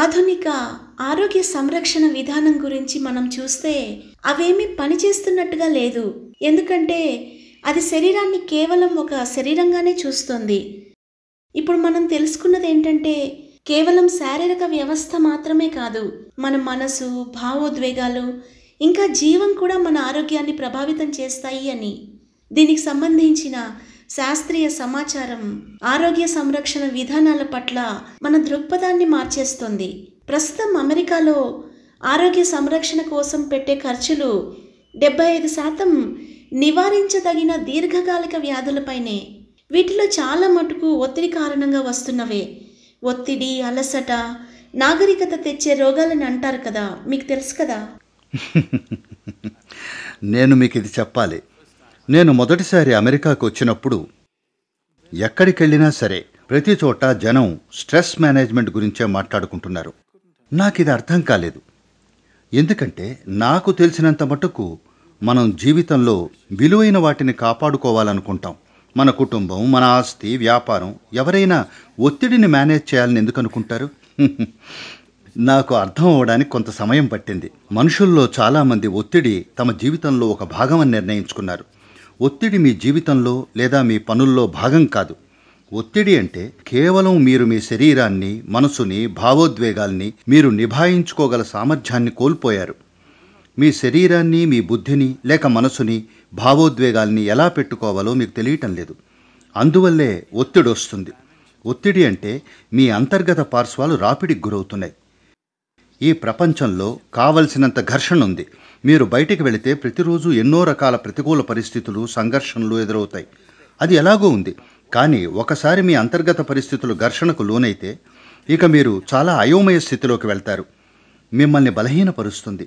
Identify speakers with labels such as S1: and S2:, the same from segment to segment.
S1: ఆధునిక ఆరోగ్య సంరక్షణ విధానం గురించి మనం చూస్తే అవేమీ పనిచేస్తున్నట్టుగా లేదు ఎందుకంటే అది శరీరాన్ని కేవలం ఒక శరీరంగానే చూస్తుంది ఇప్పుడు మనం తెలుసుకున్నది ఏంటంటే కేవలం శారీరక వ్యవస్థ మాత్రమే కాదు మన మనసు భావోద్వేగాలు ఇంకా జీవం కూడా మన ఆరోగ్యాన్ని ప్రభావితం చేస్తాయి అని దీనికి సంబంధించిన శాస్త్రీయ సమాచారం ఆరోగ్య సంరక్షణ విధానాల పట్ల మన దృక్పథాన్ని మార్చేస్తుంది ప్రస్తుతం అమెరికాలో ఆరోగ్య సంరక్షణ కోసం పెట్టే ఖర్చులు డెబ్బై ఐదు శాతం నివారించదగిన దీర్ఘకాలిక వ్యాధులపైనే వీటిలో చాలా మటుకు ఒత్తిడి కారణంగా వస్తున్నవే ఒత్తిడి అలసట నాగరికత తెచ్చే రోగాలని అంటారు కదా మీకు తెలుసు కదా
S2: నేను మీకు ఇది చెప్పాలి నేను మొదటిసారి అమెరికాకు వచ్చినప్పుడు ఎక్కడికెళ్ళినా సరే ప్రతి చోట జనం స్ట్రెస్ మేనేజ్మెంట్ గురించే మాట్లాడుకుంటున్నారు నాకు ఇది అర్థం కాలేదు ఎందుకంటే నాకు తెలిసినంత మటుకు మనం జీవితంలో విలువైన వాటిని కాపాడుకోవాలనుకుంటాం మన కుటుంబం మన ఆస్తి వ్యాపారం ఎవరైనా ఒత్తిడిని మేనేజ్ చేయాలని ఎందుకు అనుకుంటారు నాకు అర్థం అవడానికి కొంత సమయం పట్టింది మనుషుల్లో చాలామంది ఒత్తిడి తమ జీవితంలో ఒక భాగమని నిర్ణయించుకున్నారు ఒత్తిడి మీ జీవితంలో లేదా మీ పనుల్లో భాగం కాదు ఒత్తిడి అంటే కేవలం మీరు మీ శరీరాన్ని మనసుని భావోద్వేగాల్ని మీరు నిభాయించుకోగల సామర్థ్యాన్ని కోల్పోయారు మీ శరీరాన్ని మీ బుద్ధిని లేక మనసుని భావోద్వేగాల్ని ఎలా పెట్టుకోవాలో మీకు తెలియటం లేదు అందువల్లే ఒత్తిడి వస్తుంది ఒత్తిడి అంటే మీ అంతర్గత పార్శ్వాలు రాపిడికి గురవుతున్నాయి ఈ ప్రపంచంలో కావలసినంత ఘర్షణ ఉంది మీరు బయటికి వెళితే ప్రతిరోజు ఎన్నో రకాల ప్రతికూల పరిస్థితులు సంఘర్షణలు ఎదురవుతాయి అది ఎలాగో ఉంది కానీ ఒకసారి మీ అంతర్గత పరిస్థితులు ఘర్షణకు లోనైతే ఇక మీరు చాలా అయోమయ స్థితిలోకి వెళ్తారు మిమ్మల్ని బలహీనపరుస్తుంది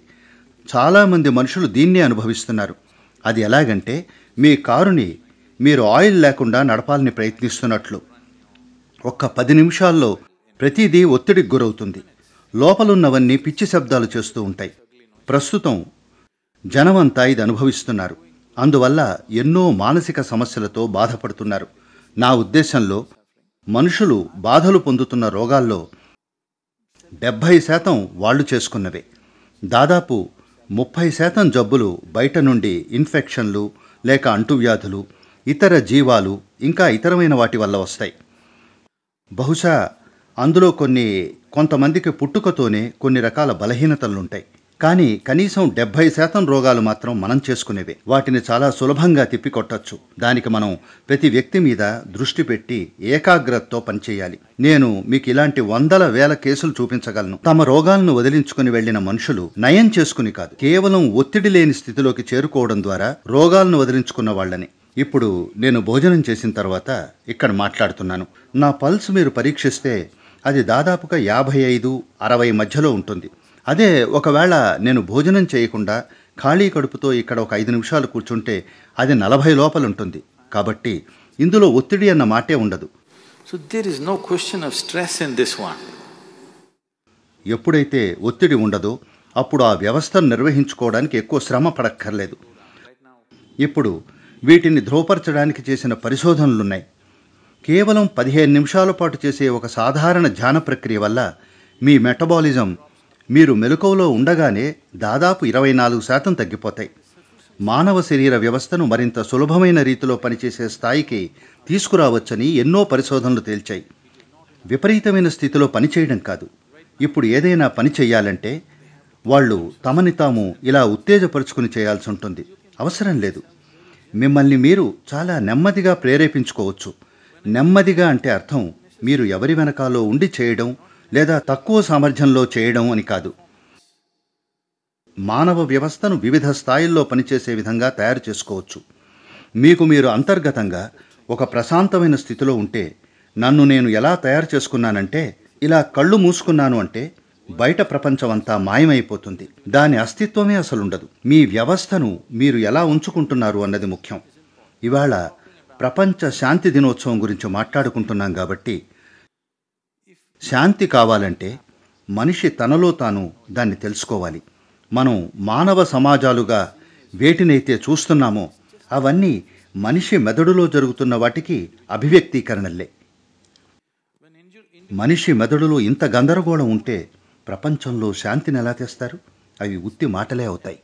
S2: చాలామంది మనుషులు దీన్నే అనుభవిస్తున్నారు అది ఎలాగంటే మీ కారుని మీరు ఆయిల్ లేకుండా నడపాలని ప్రయత్నిస్తున్నట్లు ఒక్క పది నిమిషాల్లో ప్రతిదీ ఒత్తిడికి గురవుతుంది లోపలున్నవన్నీ పిచ్చి శబ్దాలు చేస్తూ ఉంటాయి ప్రస్తుతం జనమంతా ఇది అనుభవిస్తున్నారు అందువల్ల ఎన్నో మానసిక సమస్యలతో బాధపడుతున్నారు నా ఉద్దేశంలో మనుషులు బాధలు పొందుతున్న రోగాల్లో డెబ్భై శాతం వాళ్ళు చేసుకున్నవే దాదాపు ముప్పై శాతం జబ్బులు బయట నుండి ఇన్ఫెక్షన్లు లేక అంటువ్యాధులు ఇతర జీవాలు ఇంకా ఇతరమైన వాటి వల్ల వస్తాయి బహుశా అందులో కొన్ని కొంతమందికి పుట్టుకతోనే కొన్ని రకాల బలహీనతలుంటాయి కానీ కనీసం డెబ్బై శాతం రోగాలు మాత్రం మనం చేసుకునేవే వాటిని చాలా సులభంగా తిప్పికొట్టచ్చు దానికి మనం ప్రతి వ్యక్తి మీద దృష్టి పెట్టి ఏకాగ్రతతో పనిచేయాలి నేను మీకు ఇలాంటి వందల వేల కేసులు చూపించగలను తమ రోగాలను వదిలించుకుని వెళ్లిన మనుషులు నయం చేసుకుని కాదు కేవలం ఒత్తిడి లేని స్థితిలోకి చేరుకోవడం ద్వారా రోగాలను వదిలించుకున్న వాళ్ళని ఇప్పుడు నేను భోజనం చేసిన తర్వాత ఇక్కడ మాట్లాడుతున్నాను నా పల్స్ మీరు పరీక్షిస్తే అది దాదాపుగా యాభై ఐదు అరవై మధ్యలో ఉంటుంది అదే ఒకవేళ నేను భోజనం చేయకుండా ఖాళీ కడుపుతో ఇక్కడ ఒక ఐదు నిమిషాలు కూర్చుంటే అది నలభై లోపల ఉంటుంది కాబట్టి ఇందులో ఒత్తిడి అన్న మాటే ఉండదు so there is no question of stress in this one ఎప్పుడైతే ఒత్తిడి ఉండదో అప్పుడు ఆ వ్యవస్థను నిర్వహించుకోవడానికి ఎక్కువ శ్రమ పడక్కర్లేదు ఇప్పుడు వీటిని ధృవపరచడానికి చేసిన పరిశోధనలున్నాయి కేవలం పదిహేను నిమిషాల పాటు చేసే ఒక సాధారణ ధ్యాన ప్రక్రియ వల్ల మీ మెటబాలిజం మీరు మెలకువలో ఉండగానే దాదాపు ఇరవై నాలుగు శాతం తగ్గిపోతాయి మానవ శరీర వ్యవస్థను మరింత సులభమైన రీతిలో పనిచేసే స్థాయికి తీసుకురావచ్చని ఎన్నో పరిశోధనలు తేల్చాయి విపరీతమైన స్థితిలో పనిచేయడం కాదు ఇప్పుడు ఏదైనా పని చేయాలంటే వాళ్ళు తమని తాము ఇలా ఉత్తేజపరుచుకుని చేయాల్సి ఉంటుంది అవసరం లేదు మిమ్మల్ని మీరు చాలా నెమ్మదిగా ప్రేరేపించుకోవచ్చు నెమ్మదిగా అంటే అర్థం మీరు ఎవరి వెనకాలో ఉండి చేయడం లేదా తక్కువ సామర్థ్యంలో చేయడం అని కాదు మానవ వ్యవస్థను వివిధ స్థాయిల్లో పనిచేసే విధంగా తయారు చేసుకోవచ్చు మీకు మీరు అంతర్గతంగా ఒక ప్రశాంతమైన స్థితిలో ఉంటే నన్ను నేను ఎలా తయారు చేసుకున్నానంటే ఇలా కళ్ళు మూసుకున్నాను అంటే బయట ప్రపంచమంతా మాయమైపోతుంది దాని అస్తిత్వమే అసలుండదు మీ వ్యవస్థను మీరు ఎలా ఉంచుకుంటున్నారు అన్నది ముఖ్యం ఇవాళ ప్రపంచ శాంతి దినోత్సవం గురించి మాట్లాడుకుంటున్నాం కాబట్టి శాంతి కావాలంటే మనిషి తనలో తాను దాన్ని తెలుసుకోవాలి మనం మానవ సమాజాలుగా వేటినైతే చూస్తున్నామో అవన్నీ మనిషి మెదడులో జరుగుతున్న వాటికి అభివ్యక్తీకరణలే మనిషి మెదడులో ఇంత గందరగోళం ఉంటే ప్రపంచంలో శాంతిని ఎలా తెస్తారు అవి ఉత్తి మాటలే అవుతాయి